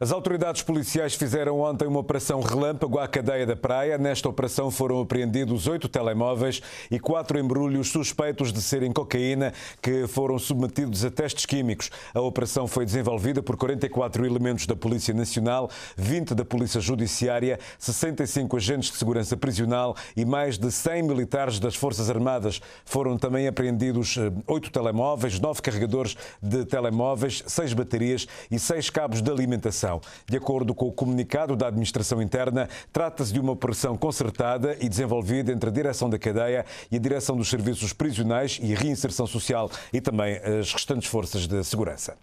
As autoridades policiais fizeram ontem uma operação relâmpago à cadeia da praia. Nesta operação foram apreendidos oito telemóveis e quatro embrulhos suspeitos de serem cocaína que foram submetidos a testes químicos. A operação foi desenvolvida por 44 elementos da Polícia Nacional, 20 da Polícia Judiciária, 65 agentes de segurança prisional e mais de 100 militares das Forças Armadas. Foram também apreendidos eh, oito telemóveis, nove carregadores de telemóveis, seis baterias e seis cabos de alimentação. De acordo com o comunicado da Administração Interna, trata-se de uma operação concertada e desenvolvida entre a direção da cadeia e a direção dos serviços prisionais e reinserção social e também as restantes forças de segurança.